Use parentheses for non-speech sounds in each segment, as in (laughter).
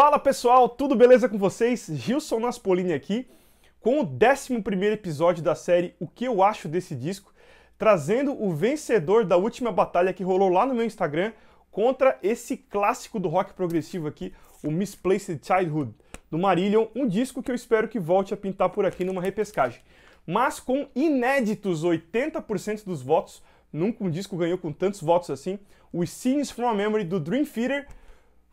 Fala pessoal, tudo beleza com vocês? Gilson Naspolini aqui com o 11 episódio da série O que eu acho desse disco, trazendo o vencedor da última batalha que rolou lá no meu Instagram contra esse clássico do rock progressivo aqui, o Misplaced Childhood, do Marillion, um disco que eu espero que volte a pintar por aqui numa repescagem. Mas com inéditos 80% dos votos, nunca um disco ganhou com tantos votos assim, o Scenes from a Memory do Dream Theater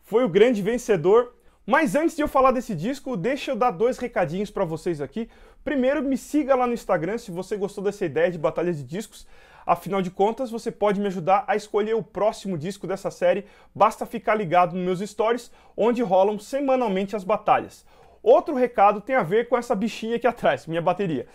foi o grande vencedor. Mas antes de eu falar desse disco, deixa eu dar dois recadinhos para vocês aqui. Primeiro, me siga lá no Instagram se você gostou dessa ideia de batalha de discos. Afinal de contas, você pode me ajudar a escolher o próximo disco dessa série. Basta ficar ligado nos meus stories, onde rolam semanalmente as batalhas. Outro recado tem a ver com essa bichinha aqui atrás, minha bateria.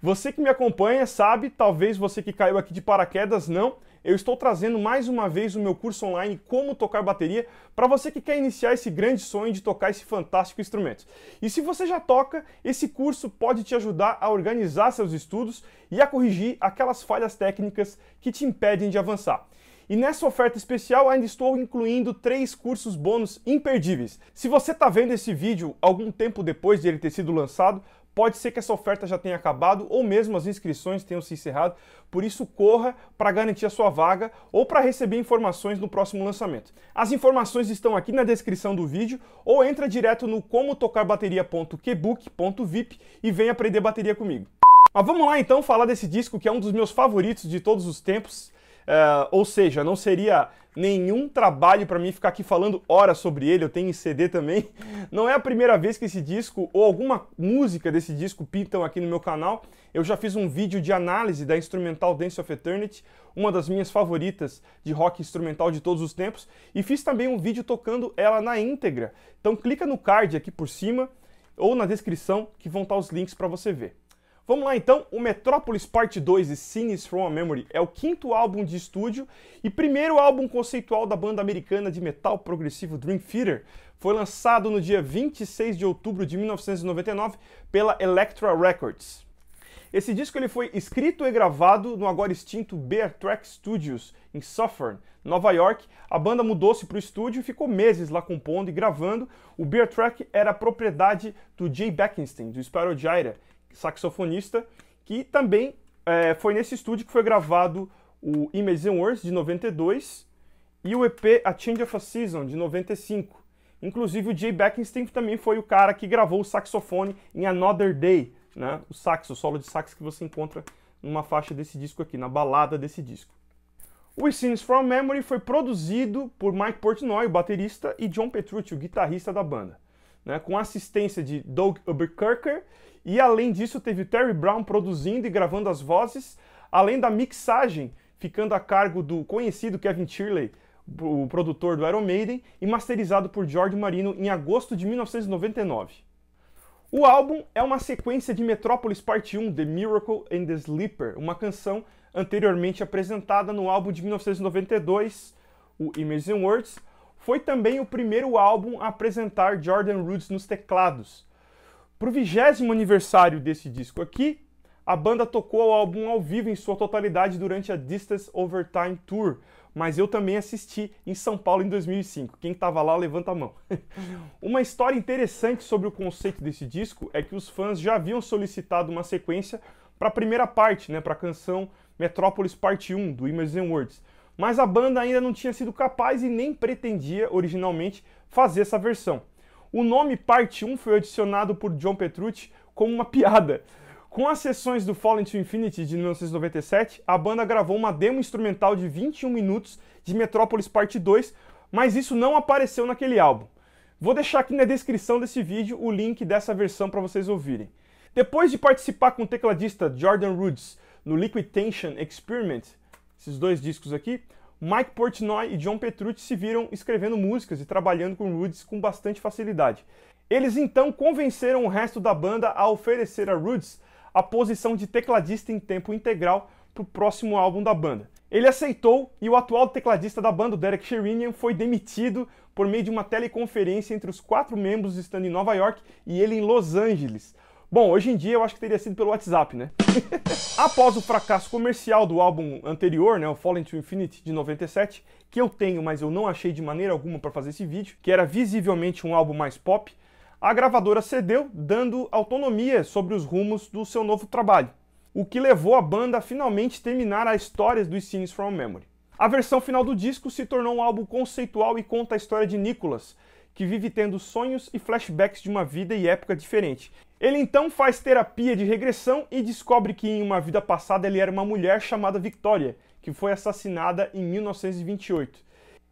Você que me acompanha sabe, talvez você que caiu aqui de paraquedas não, eu estou trazendo mais uma vez o meu curso online Como Tocar Bateria para você que quer iniciar esse grande sonho de tocar esse fantástico instrumento. E se você já toca, esse curso pode te ajudar a organizar seus estudos e a corrigir aquelas falhas técnicas que te impedem de avançar. E nessa oferta especial ainda estou incluindo três cursos bônus imperdíveis. Se você está vendo esse vídeo algum tempo depois de ele ter sido lançado, Pode ser que essa oferta já tenha acabado ou mesmo as inscrições tenham se encerrado, por isso corra para garantir a sua vaga ou para receber informações no próximo lançamento. As informações estão aqui na descrição do vídeo ou entra direto no como tocar bateria.quebook.vip e vem aprender bateria comigo. Mas vamos lá então falar desse disco que é um dos meus favoritos de todos os tempos. É, ou seja, não seria nenhum trabalho para mim ficar aqui falando horas sobre ele, eu tenho em CD também. (laughs) Não é a primeira vez que esse disco ou alguma música desse disco pintam aqui no meu canal. Eu já fiz um vídeo de análise da instrumental Dance of Eternity, uma das minhas favoritas de rock instrumental de todos os tempos, e fiz também um vídeo tocando ela na íntegra. Então clica no card aqui por cima ou na descrição que vão estar os links para você ver. Vamos lá então, o Metropolis Part 2 e Scenes from a Memory é o quinto álbum de estúdio e primeiro álbum conceitual da banda americana de metal progressivo Dream Theater. Foi lançado no dia 26 de outubro de 1999 pela Elektra Records. Esse disco ele foi escrito e gravado no agora extinto Bear Track Studios, em Suffern, Nova York. A banda mudou-se para o estúdio e ficou meses lá compondo e gravando. O Bear Track era propriedade do Jay Beckenstein, do Spyro Gyra, saxofonista, que também é, foi nesse estúdio que foi gravado o Images and Words, de 92, e o EP A Change of a Season, de 95. Inclusive, o Jay Beckenstein também foi o cara que gravou o saxofone em Another Day, né? o sax, o solo de sax que você encontra numa faixa desse disco aqui, na balada desse disco. O Scenes From Memory foi produzido por Mike Portnoy, o baterista, e John Petrucci, o guitarrista da banda né, com assistência de Doug Oberkerker, e além disso teve Terry Brown produzindo e gravando as vozes, além da mixagem ficando a cargo do conhecido Kevin Shirley, o produtor do Iron Maiden, e masterizado por George Marino em agosto de 1999. O álbum é uma sequência de Metropolis Parte 1, The Miracle and the Sleeper, uma canção anteriormente apresentada no álbum de 1992, o Imagine Words, foi também o primeiro álbum a apresentar Jordan Rhodes nos teclados. Para o vigésimo aniversário desse disco aqui, a banda tocou o álbum ao vivo em sua totalidade durante a Distance Overtime Tour, mas eu também assisti em São Paulo em 2005. Quem estava lá, levanta a mão. Uhum. (laughs) uma história interessante sobre o conceito desse disco é que os fãs já haviam solicitado uma sequência para a primeira parte, né, para a canção Metrópolis Parte 1 do Imagine Words, mas a banda ainda não tinha sido capaz e nem pretendia originalmente fazer essa versão. O nome Parte 1 foi adicionado por John Petrucci como uma piada. Com as sessões do Fallen to Infinity de 1997, a banda gravou uma demo instrumental de 21 minutos de Metrópolis Parte 2, mas isso não apareceu naquele álbum. Vou deixar aqui na descrição desse vídeo o link dessa versão para vocês ouvirem. Depois de participar com o tecladista Jordan Rhodes no Liquid Tension Experiment, esses dois discos aqui, Mike Portnoy e John Petrucci se viram escrevendo músicas e trabalhando com Roots com bastante facilidade. Eles então convenceram o resto da banda a oferecer a Roots a posição de tecladista em tempo integral para o próximo álbum da banda. Ele aceitou e o atual tecladista da banda, Derek Sherinian, foi demitido por meio de uma teleconferência entre os quatro membros estando em Nova York e ele em Los Angeles. Bom, hoje em dia eu acho que teria sido pelo WhatsApp, né? (laughs) Após o fracasso comercial do álbum anterior, né, o Fallen to Infinity de 97, que eu tenho, mas eu não achei de maneira alguma para fazer esse vídeo, que era visivelmente um álbum mais pop, a gravadora cedeu, dando autonomia sobre os rumos do seu novo trabalho, o que levou a banda a finalmente terminar a história dos Scenes from Memory. A versão final do disco se tornou um álbum conceitual e conta a história de Nicholas, que vive tendo sonhos e flashbacks de uma vida e época diferente. Ele então faz terapia de regressão e descobre que em uma vida passada ele era uma mulher chamada Victoria, que foi assassinada em 1928.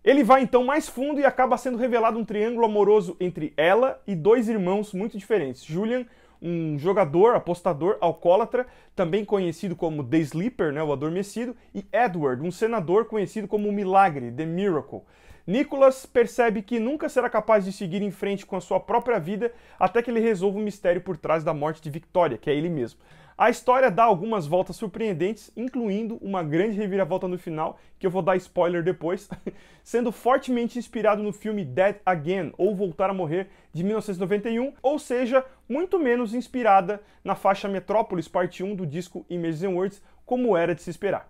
Ele vai então mais fundo e acaba sendo revelado um triângulo amoroso entre ela e dois irmãos muito diferentes. Julian, um jogador, apostador, alcoólatra, também conhecido como The Sleeper, né, o adormecido, e Edward, um senador conhecido como Milagre, The Miracle. Nicholas percebe que nunca será capaz de seguir em frente com a sua própria vida até que ele resolva o mistério por trás da morte de Victoria, que é ele mesmo. A história dá algumas voltas surpreendentes, incluindo uma grande reviravolta no final, que eu vou dar spoiler depois, (laughs) sendo fortemente inspirado no filme Dead Again, ou Voltar a Morrer, de 1991, ou seja, muito menos inspirada na faixa Metrópolis Parte 1 do disco Images and Words, como era de se esperar.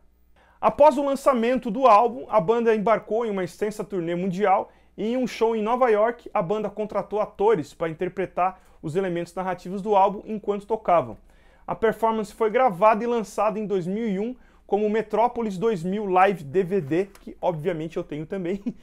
Após o lançamento do álbum, a banda embarcou em uma extensa turnê mundial e em um show em Nova York, a banda contratou atores para interpretar os elementos narrativos do álbum enquanto tocavam. A performance foi gravada e lançada em 2001 como Metrópolis 2000 Live DVD, que obviamente eu tenho também. (laughs)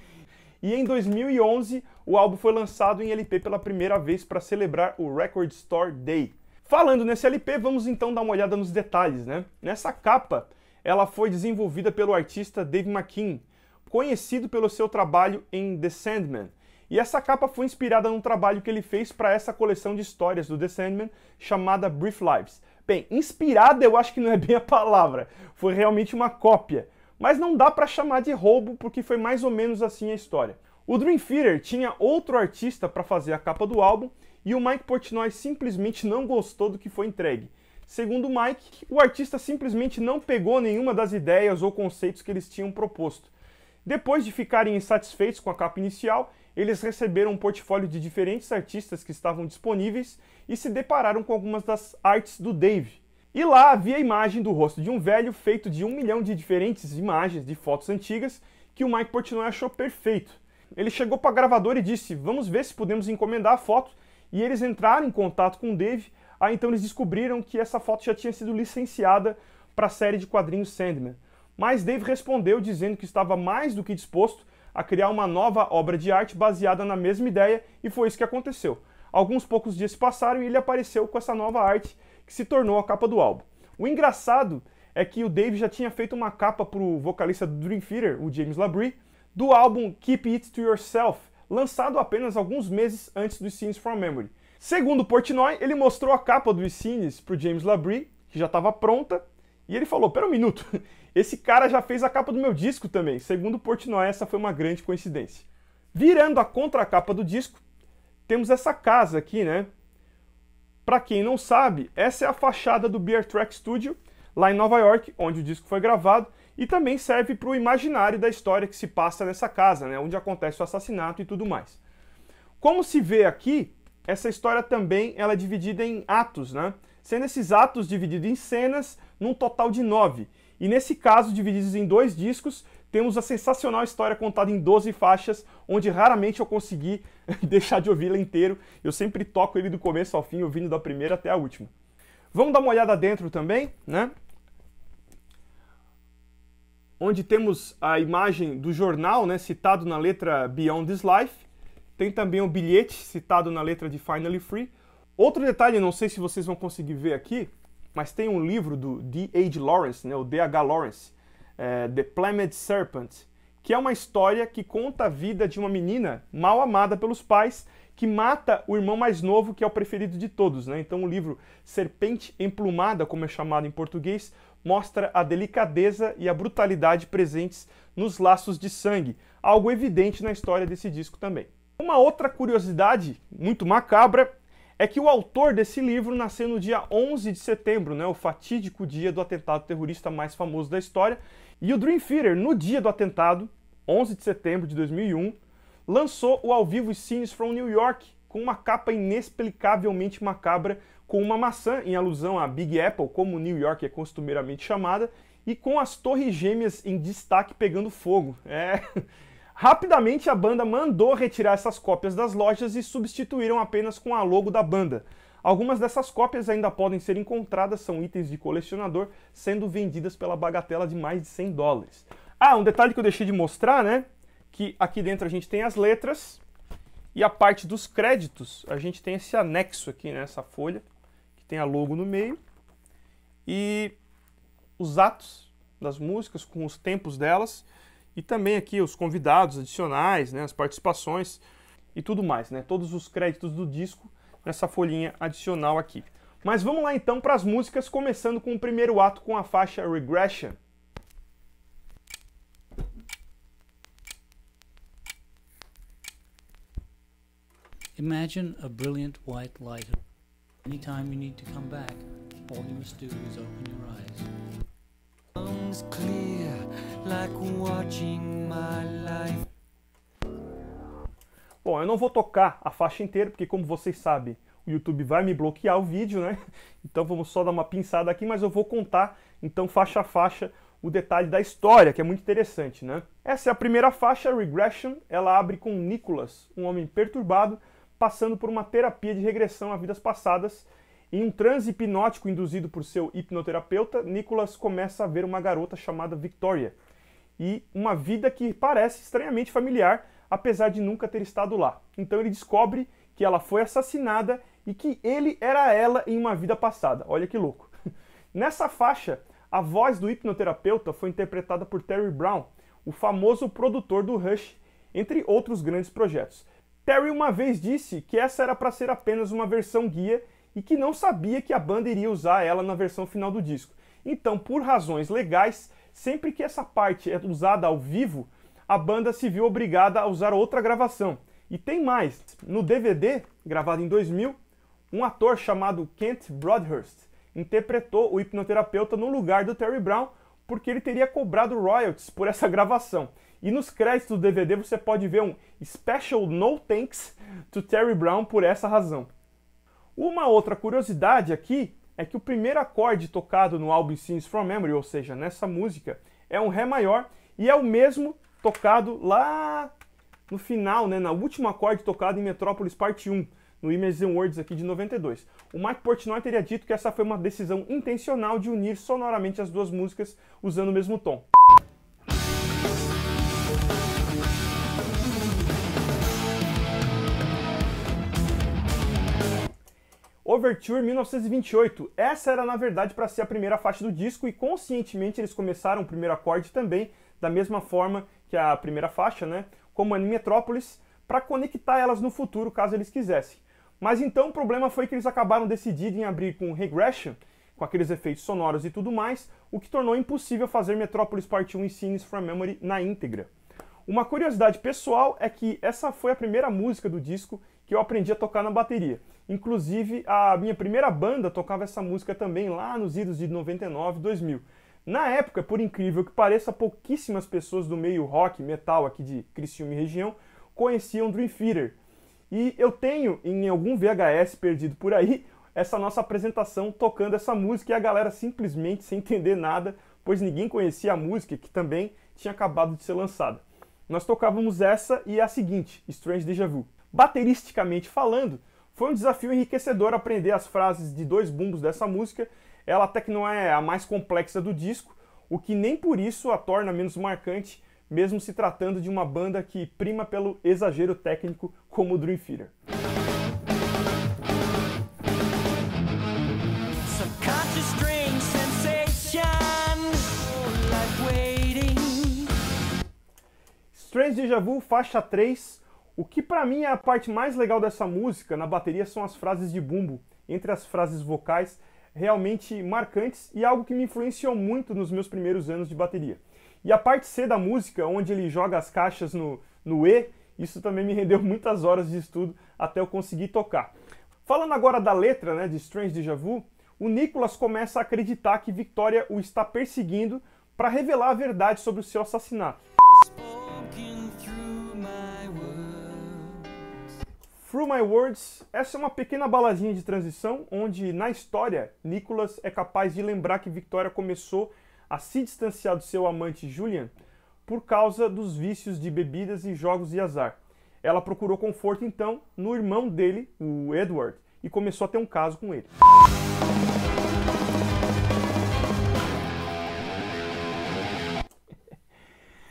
E em 2011, o álbum foi lançado em LP pela primeira vez para celebrar o Record Store Day. Falando nesse LP, vamos então dar uma olhada nos detalhes, né? Nessa capa, ela foi desenvolvida pelo artista Dave McKean, conhecido pelo seu trabalho em The Sandman. E essa capa foi inspirada num trabalho que ele fez para essa coleção de histórias do The Sandman chamada Brief Lives. Bem, inspirada eu acho que não é bem a palavra, foi realmente uma cópia. Mas não dá para chamar de roubo porque foi mais ou menos assim a história. O Dream Theater tinha outro artista para fazer a capa do álbum e o Mike Portnoy simplesmente não gostou do que foi entregue. Segundo Mike, o artista simplesmente não pegou nenhuma das ideias ou conceitos que eles tinham proposto. Depois de ficarem insatisfeitos com a capa inicial, eles receberam um portfólio de diferentes artistas que estavam disponíveis e se depararam com algumas das artes do Dave. E lá havia a imagem do rosto de um velho feito de um milhão de diferentes imagens de fotos antigas que o Mike Portnoy achou perfeito. Ele chegou para a gravadora e disse: Vamos ver se podemos encomendar a foto. E eles entraram em contato com o Dave Aí ah, então eles descobriram que essa foto já tinha sido licenciada para a série de quadrinhos Sandman. Mas Dave respondeu dizendo que estava mais do que disposto a criar uma nova obra de arte baseada na mesma ideia, e foi isso que aconteceu. Alguns poucos dias passaram e ele apareceu com essa nova arte que se tornou a capa do álbum. O engraçado é que o Dave já tinha feito uma capa para o vocalista do Dream Theater, o James Labrie, do álbum Keep It To Yourself, lançado apenas alguns meses antes do Scenes From Memory. Segundo Portnoy, ele mostrou a capa do Icines para o James Labrie, que já estava pronta, e ele falou: "Pera um minuto, (laughs) esse cara já fez a capa do meu disco também". Segundo Portnoy, essa foi uma grande coincidência. Virando a contracapa do disco, temos essa casa aqui, né? Para quem não sabe, essa é a fachada do Beer Track Studio, lá em Nova York, onde o disco foi gravado, e também serve para o imaginário da história que se passa nessa casa, né? Onde acontece o assassinato e tudo mais. Como se vê aqui, essa história também ela é dividida em atos, né? Sendo esses atos divididos em cenas, num total de nove. E nesse caso, divididos em dois discos, temos a sensacional história contada em 12 faixas, onde raramente eu consegui (laughs) deixar de ouvi-la inteiro. Eu sempre toco ele do começo ao fim, ouvindo da primeira até a última. Vamos dar uma olhada dentro também, né? Onde temos a imagem do jornal, né, citado na letra Beyond This Life, tem também o bilhete citado na letra de Finally Free. Outro detalhe, não sei se vocês vão conseguir ver aqui, mas tem um livro do D.H. Lawrence, né, o D.H. Lawrence, é, The Plumed Serpent, que é uma história que conta a vida de uma menina mal amada pelos pais que mata o irmão mais novo, que é o preferido de todos. Né? Então o livro Serpente Emplumada, como é chamado em português, mostra a delicadeza e a brutalidade presentes nos laços de sangue, algo evidente na história desse disco também. Uma outra curiosidade muito macabra é que o autor desse livro nasceu no dia 11 de setembro, né, o fatídico dia do atentado terrorista mais famoso da história, e o Dream Theater, no dia do atentado, 11 de setembro de 2001, lançou o ao vivo Scenes from New York, com uma capa inexplicavelmente macabra, com uma maçã em alusão à Big Apple, como New York é costumeiramente chamada, e com as torres gêmeas em destaque pegando fogo. É, Rapidamente a banda mandou retirar essas cópias das lojas e substituíram apenas com a logo da banda. Algumas dessas cópias ainda podem ser encontradas, são itens de colecionador, sendo vendidas pela bagatela de mais de 100 dólares. Ah, um detalhe que eu deixei de mostrar, né? Que aqui dentro a gente tem as letras e a parte dos créditos, a gente tem esse anexo aqui, né? Essa folha, que tem a logo no meio. E os atos das músicas com os tempos delas e também aqui os convidados adicionais, né, as participações e tudo mais, né, todos os créditos do disco nessa folhinha adicional aqui. Mas vamos lá então para as músicas, começando com o primeiro ato com a faixa Regression. Imagine a brilliant white light. Anytime you need to come back, all you must do is open your eyes. Lungs clear like watching my life. Bom, eu não vou tocar a faixa inteira, porque como vocês sabem, o YouTube vai me bloquear o vídeo, né? (laughs) Então vamos só dar uma pinçada aqui, mas eu vou contar, então, faixa a faixa, o detalhe da história, que é muito interessante, né? Essa é a primeira faixa, Regression, ela abre com Nicholas, um homem perturbado, passando por uma terapia de regressão a vidas passadas. Em um transe hipnótico induzido por seu hipnoterapeuta, Nicholas começa a ver uma garota chamada Victoria, e uma vida que parece estranhamente familiar, apesar de nunca ter estado lá. Então ele descobre que ela foi assassinada e que ele era ela em uma vida passada. Olha que louco. (laughs) Nessa faixa, a voz do hipnoterapeuta foi interpretada por Terry Brown, o famoso produtor do Rush, entre outros grandes projetos. Terry uma vez disse que essa era para ser apenas uma versão guia e que não sabia que a banda iria usar ela na versão final do disco. Então, por razões legais, Sempre que essa parte é usada ao vivo, a banda se viu obrigada a usar outra gravação. E tem mais, no DVD, gravado em 2000, um ator chamado Kent Broadhurst interpretou o hipnoterapeuta no lugar do Terry Brown porque ele teria cobrado royalties por essa gravação. E nos créditos do DVD você pode ver um Special No Thanks to Terry Brown por essa razão. Uma outra curiosidade aqui é que o primeiro acorde tocado no álbum Scenes from Memory, ou seja, nessa música, é um Ré maior e é o mesmo tocado lá no final, né, na última acorde tocado em Metrópolis Parte 1, no Imagine Words aqui de 92. O Mike Portnoy teria dito que essa foi uma decisão intencional de unir sonoramente as duas músicas usando o mesmo tom. Overture 1928. Essa era, na verdade, para ser a primeira faixa do disco e conscientemente eles começaram o primeiro acorde também, da mesma forma que a primeira faixa, né? Como em Metrópolis, para conectar elas no futuro, caso eles quisessem. Mas então o problema foi que eles acabaram decidindo em abrir com Regression, com aqueles efeitos sonoros e tudo mais, o que tornou impossível fazer Metrópolis Part 1 e Scenes from Memory na íntegra. Uma curiosidade pessoal é que essa foi a primeira música do disco que eu aprendi a tocar na bateria. Inclusive, a minha primeira banda tocava essa música também lá nos idos de 99, 2000. Na época, por incrível que pareça, pouquíssimas pessoas do meio rock, metal aqui de Criciúma e região conheciam Dream Theater. E eu tenho em algum VHS perdido por aí essa nossa apresentação tocando essa música e a galera simplesmente sem entender nada, pois ninguém conhecia a música que também tinha acabado de ser lançada. Nós tocávamos essa e a seguinte, Strange Deja Vu. Bateristicamente falando, foi um desafio enriquecedor aprender as frases de dois bumbos dessa música. Ela até que não é a mais complexa do disco, o que nem por isso a torna menos marcante, mesmo se tratando de uma banda que prima pelo exagero técnico como o Dream Theater. Strange Deja Vu, faixa 3, o que para mim é a parte mais legal dessa música na bateria são as frases de bumbo, entre as frases vocais realmente marcantes e algo que me influenciou muito nos meus primeiros anos de bateria. E a parte C da música, onde ele joga as caixas no, no E, isso também me (laughs) rendeu muitas horas de estudo até eu conseguir tocar. Falando agora da letra né, de Strange Deja Vu, o Nicholas começa a acreditar que Victoria o está perseguindo para revelar a verdade sobre o seu assassinato. Through My Words, essa é uma pequena baladinha de transição onde, na história, Nicholas é capaz de lembrar que Victoria começou a se distanciar do seu amante Julian por causa dos vícios de bebidas e jogos de azar. Ela procurou conforto então no irmão dele, o Edward, e começou a ter um caso com ele.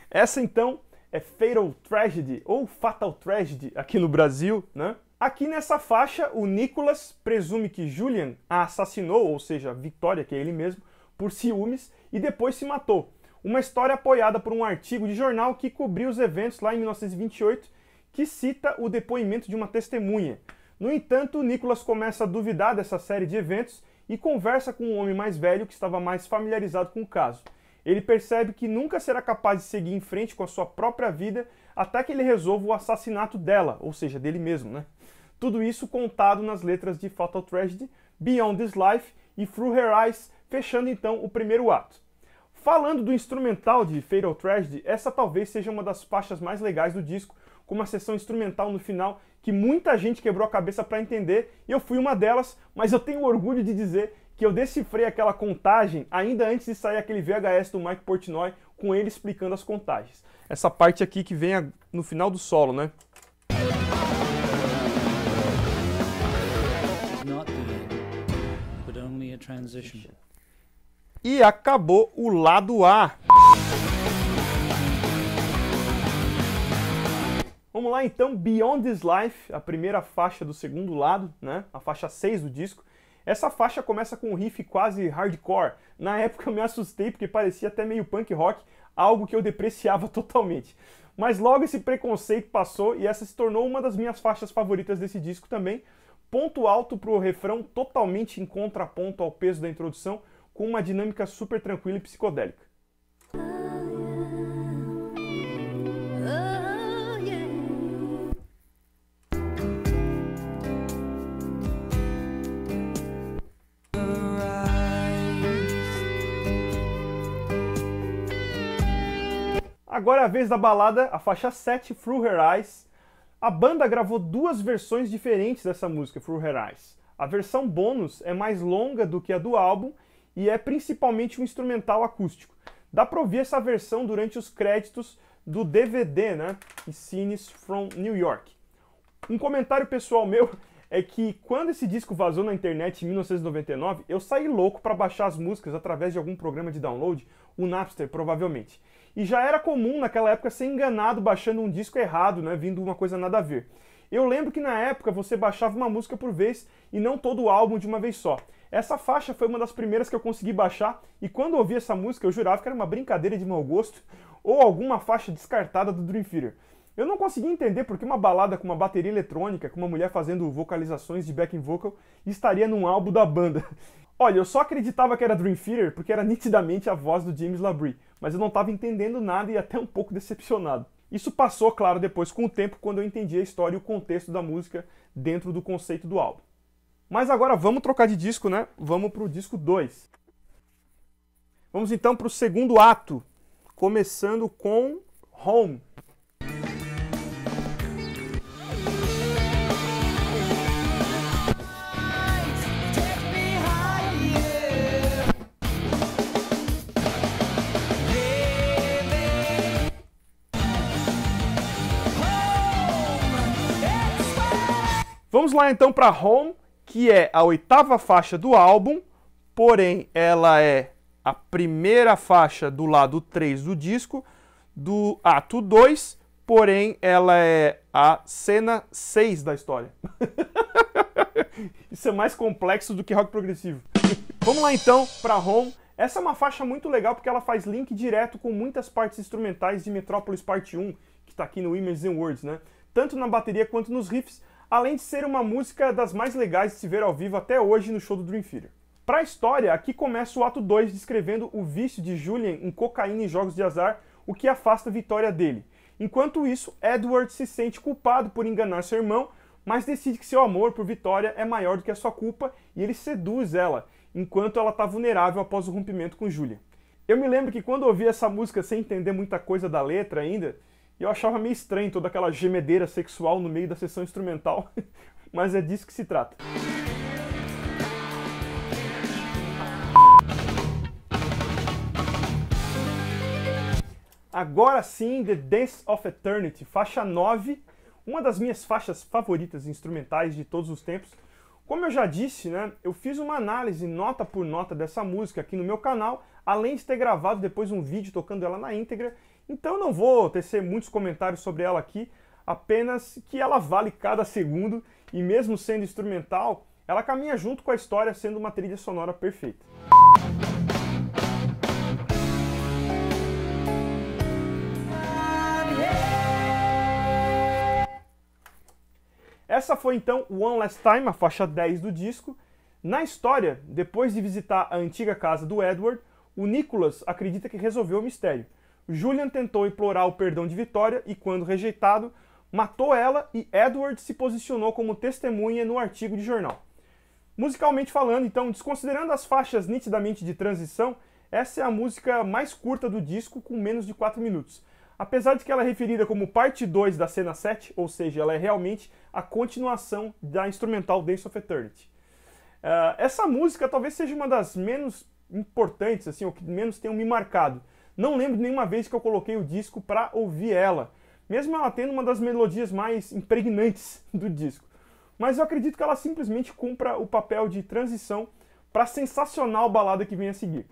Essa então é Fatal Tragedy ou Fatal Tragedy aqui no Brasil, né? Aqui nessa faixa, o Nicholas presume que Julian a assassinou, ou seja, Victoria, que é ele mesmo, por ciúmes e depois se matou. Uma história apoiada por um artigo de jornal que cobriu os eventos lá em 1928, que cita o depoimento de uma testemunha. No entanto, Nicholas começa a duvidar dessa série de eventos e conversa com um homem mais velho que estava mais familiarizado com o caso. Ele percebe que nunca será capaz de seguir em frente com a sua própria vida até que ele resolva o assassinato dela, ou seja, dele mesmo, né? Tudo isso contado nas letras de Fatal Tragedy, Beyond This Life e Through Her Eyes, fechando então o primeiro ato. Falando do instrumental de Fatal Tragedy, essa talvez seja uma das faixas mais legais do disco, com uma sessão instrumental no final que muita gente quebrou a cabeça para entender, e eu fui uma delas, mas eu tenho orgulho de dizer que eu decifrei aquela contagem ainda antes de sair aquele VHS do Mike Portnoy com ele explicando as contagens. Essa parte aqui que vem no final do solo, né? E acabou o lado A. Vamos lá então, Beyond This Life, a primeira faixa do segundo lado, né? A faixa 6 do disco. Essa faixa começa com um riff quase hardcore. Na época eu me assustei porque parecia até meio punk rock, algo que eu depreciava (laughs) totalmente. Mas logo esse preconceito passou e essa se tornou uma das minhas faixas favoritas desse disco também. Ponto alto para o refrão, totalmente em contraponto ao peso da introdução, com uma dinâmica super tranquila e psicodélica. Agora é a vez da balada, a faixa 7, Through Her Eyes. A banda gravou duas versões diferentes dessa música, Through Her Eyes. A versão bônus é mais longa do que a do álbum e é principalmente um instrumental acústico. Dá para ouvir essa versão durante os créditos do DVD, né? E Scenes from New York. Um comentário pessoal meu (laughs) é que quando esse disco vazou na internet em 1999, eu saí louco para baixar as músicas através de algum programa de download, o Napster provavelmente. E já era comum naquela época ser enganado baixando um disco errado, né? Vindo uma coisa nada a ver. Eu lembro que na época você baixava uma música por vez e não todo o álbum de uma vez só. Essa faixa foi uma das primeiras que eu consegui baixar e quando ouvi essa música eu jurava que era uma brincadeira de mau gosto ou alguma faixa descartada do Dream Theater. Eu não conseguia entender porque uma balada com uma bateria eletrônica, com uma mulher fazendo vocalizações de backing vocal, estaria num álbum da banda. Olha, eu só acreditava que era Dream Theater porque era nitidamente a voz do James Labrie, mas eu não estava entendendo nada e até um pouco decepcionado. Isso passou, claro, depois com o tempo, quando eu entendi a história e o contexto da música dentro do conceito do álbum. Mas agora vamos trocar de disco, né? Vamos para o disco 2. Vamos então para o segundo ato, começando com Home, Vamos lá então para Home, que é a oitava faixa do álbum, porém ela é a primeira faixa do lado 3 do disco, do ato 2, porém ela é a cena 6 da história. (laughs) Isso é mais complexo do que rock progressivo. (laughs) Vamos lá então para Home. Essa é uma faixa muito legal porque ela faz link direto com muitas partes instrumentais de Metrópolis Parte 1, que está aqui no Images and Words, né? Tanto na bateria quanto nos riffs, além de ser uma música das mais legais de se ver ao vivo até hoje no show do Dream Theater. Para a história, aqui começa o ato 2 descrevendo o vício de Julian em cocaína e jogos de azar, o que afasta Vitória dele. Enquanto isso, Edward se sente culpado por enganar seu irmão, mas decide que seu amor por Vitória é maior do que a sua culpa e ele seduz ela, enquanto ela está vulnerável após o rompimento com Julian. Eu me lembro que quando ouvi essa música sem entender muita coisa da letra ainda, e eu achava meio estranho toda aquela gemedeira sexual no meio da sessão instrumental, (laughs) mas é disso que se trata. Agora sim, The Dance of Eternity, faixa 9, uma das minhas faixas favoritas instrumentais de todos os tempos. Como eu já disse, né, eu fiz uma análise nota por nota dessa música aqui no meu canal, além de ter gravado depois um vídeo tocando ela na íntegra, então não vou tecer muitos comentários sobre ela aqui, apenas que ela vale cada segundo e mesmo sendo instrumental, ela caminha junto com a história sendo uma trilha sonora perfeita. Essa foi então One Last Time, a faixa 10 do disco. Na história, depois de visitar a antiga casa do Edward, o Nicholas acredita que resolveu o mistério. Julian tentou implorar o perdão de Vitória e, quando rejeitado, matou ela e Edward se posicionou como testemunha no artigo de jornal. Musicalmente falando, então, desconsiderando as faixas nitidamente de transição, essa é a música mais curta do disco, com menos de 4 minutos. Apesar de que ela é referida como parte 2 da cena 7, ou seja, ela é realmente a continuação da instrumental Days of Eternity. Uh, essa música talvez seja uma das menos importantes, assim, ou que menos tenham me marcado. Não lembro de nenhuma vez que eu coloquei o disco para ouvir ela, mesmo ela tendo uma das melodias mais impregnantes (laughs) do disco. Mas eu acredito que ela simplesmente cumpra o papel de transição para a sensacional balada que vem a seguir.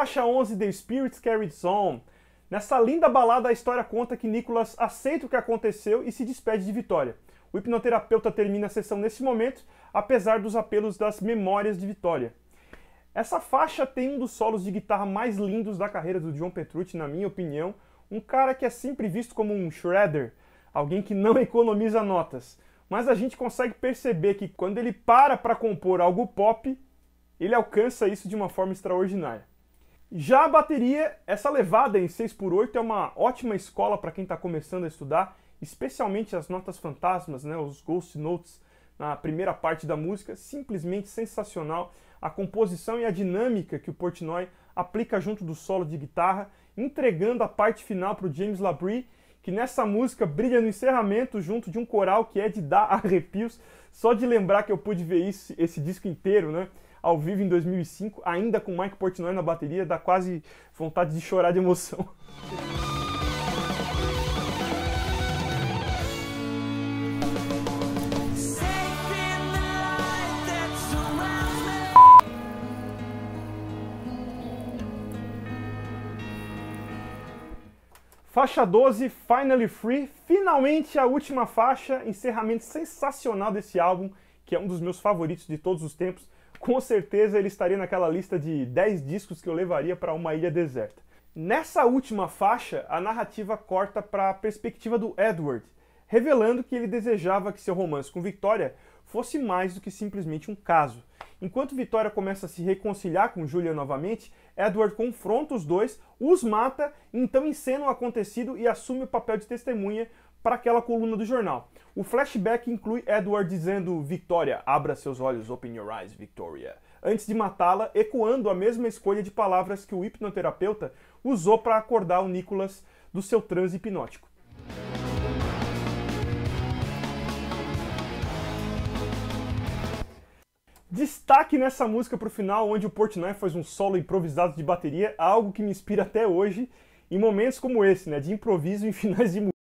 Faixa 11, The Spirits Carried On. Nessa linda balada, a história conta que Nicholas aceita o que aconteceu e se despede de Vitória. O hipnoterapeuta termina a sessão nesse momento, apesar dos apelos das memórias de Vitória. Essa faixa tem um dos solos de guitarra mais lindos da carreira do John Petrucci, na minha opinião. Um cara que é sempre visto como um shredder, alguém que não (laughs) economiza notas. Mas a gente consegue perceber que quando ele para para compor algo pop, ele alcança isso de uma forma extraordinária. Já a bateria, essa levada em 6x8 é uma ótima escola para quem está começando a estudar, especialmente as notas fantasmas, né, os ghost notes na primeira parte da música, simplesmente sensacional. A composição e a dinâmica que o Portnoy aplica junto do solo de guitarra, entregando a parte final para o James Labrie, que nessa música brilha no encerramento junto de um coral que é de dar (laughs) arrepios. Só de lembrar que eu pude ver isso, esse disco inteiro, né? ao vivo em 2005, ainda com Mike Portnoy na bateria, dá quase vontade de chorar de emoção. Faixa 12, Finally Free, finalmente a última faixa, encerramento sensacional desse álbum, que é um dos meus favoritos de todos os tempos com certeza ele estaria naquela lista de 10 discos que eu levaria para uma ilha deserta. Nessa última faixa, a narrativa corta para a perspectiva do Edward, revelando que ele desejava que seu romance com Victoria fosse mais do que simplesmente um caso. Enquanto Victoria começa a se reconciliar com Julia novamente, Edward confronta os dois, os mata, então encena o acontecido e assume o papel de testemunha para aquela coluna do jornal. O flashback inclui Edward dizendo: Victoria, abra seus olhos, open your eyes, Victoria. Antes de matá-la, ecoando a mesma escolha de palavras que o hipnoterapeuta usou para acordar o Nicholas do seu transe hipnótico. Destaque nessa música para o final, onde o Portnoy faz um solo improvisado de bateria, algo que me inspira até hoje, em momentos como esse, né, de improviso em (laughs) finais de música.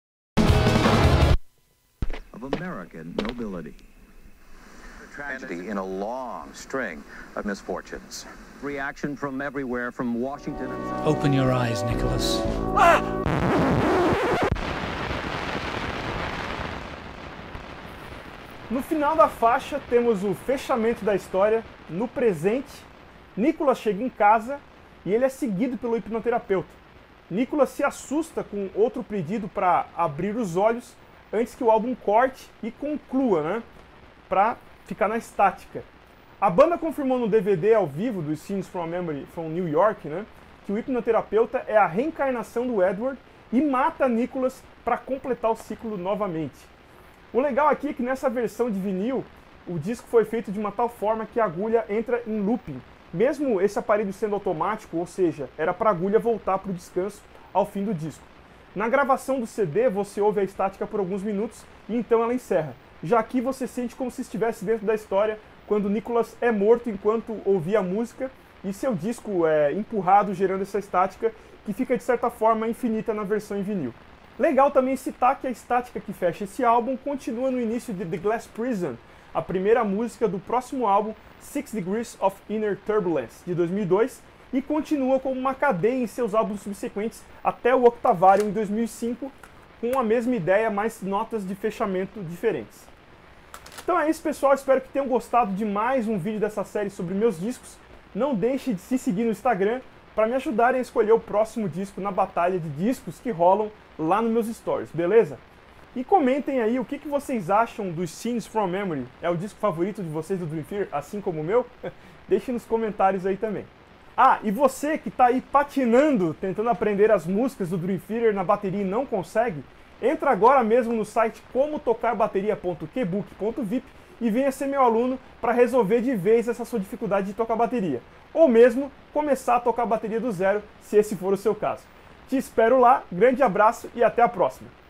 American nobility. Tragedy in a long string of misfortunes. Reaction from everywhere, from Washington. Open your eyes, Nicholas. Ah! No final da faixa temos o fechamento da história no presente. Nicholas chega em casa e ele é seguido pelo hipnoterapeuta. Nicholas se assusta com outro pedido para abrir os olhos antes que o álbum corte e conclua, né? Pra ficar na estática. A banda confirmou no DVD ao vivo dos Scenes from a Memory from New York, né? Que o hipnoterapeuta é a reencarnação do Edward e mata Nicholas para completar o ciclo novamente. O legal aqui é que nessa versão de vinil, o disco foi feito de uma tal forma que a agulha entra em looping. Mesmo esse aparelho sendo automático, ou seja, era para a agulha voltar para o descanso ao fim do disco. Na gravação do CD, você ouve a estática por alguns minutos e então ela encerra. Já aqui você sente como se estivesse dentro da história quando Nicholas é morto enquanto ouvia a música e seu disco é empurrado gerando essa estática que fica de certa forma infinita na versão em vinil. Legal também citar que a estática que fecha esse álbum continua no início de The Glass Prison, a primeira música do próximo álbum Six Degrees of Inner Turbulence de 2002 e continua como uma cadeia em seus álbuns subsequentes até o Octavarium em 2005, com a mesma ideia, mas notas de fechamento diferentes. Então é isso, pessoal. Espero que tenham gostado de mais um vídeo dessa série sobre meus discos. Não deixe de se seguir no Instagram para me ajudarem a escolher o próximo disco na batalha de discos que rolam lá nos meus stories, beleza? E comentem aí o que, que vocês acham dos Scenes from Memory. É o disco favorito de vocês do Dream Theater, assim como o meu? (laughs) Deixe nos comentários aí também. Ah, e você que está aí patinando, tentando aprender as músicas do Dream Theater na bateria e não consegue, entra agora mesmo no site comotocarbateria.kbook.vip e venha ser meu aluno para resolver de vez essa sua dificuldade de tocar bateria. Ou mesmo começar a tocar bateria do zero, se esse for o seu caso. Te espero lá, grande abraço e até a próxima!